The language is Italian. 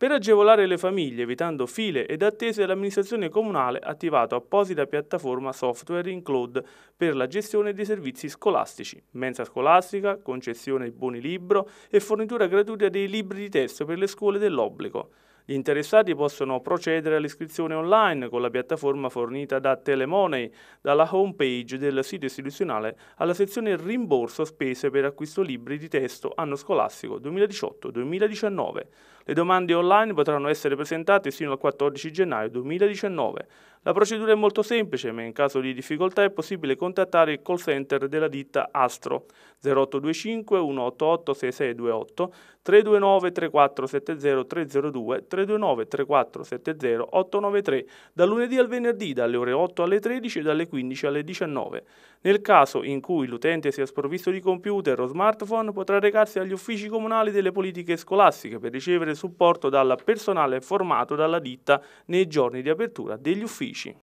Per agevolare le famiglie, evitando file ed attese, l'amministrazione comunale ha attivato apposita piattaforma software in cloud per la gestione dei servizi scolastici, mensa scolastica, concessione di buoni libro e fornitura gratuita dei libri di testo per le scuole dell'obbligo. Gli interessati possono procedere all'iscrizione online con la piattaforma fornita da Telemoney, dalla homepage del sito istituzionale alla sezione Rimborso spese per acquisto libri di testo anno scolastico 2018-2019. Le domande online potranno essere presentate sino al 14 gennaio 2019. La procedura è molto semplice, ma in caso di difficoltà è possibile contattare il call center della ditta Astro 0825 188 6628 329 3470 302 329 3470 893 dal lunedì al venerdì dalle ore 8 alle 13 e dalle 15 alle 19. Nel caso in cui l'utente sia sprovvisto di computer o smartphone potrà recarsi agli uffici comunali delle politiche scolastiche per ricevere supporto dal personale formato dalla ditta nei giorni di apertura degli uffici. pesci.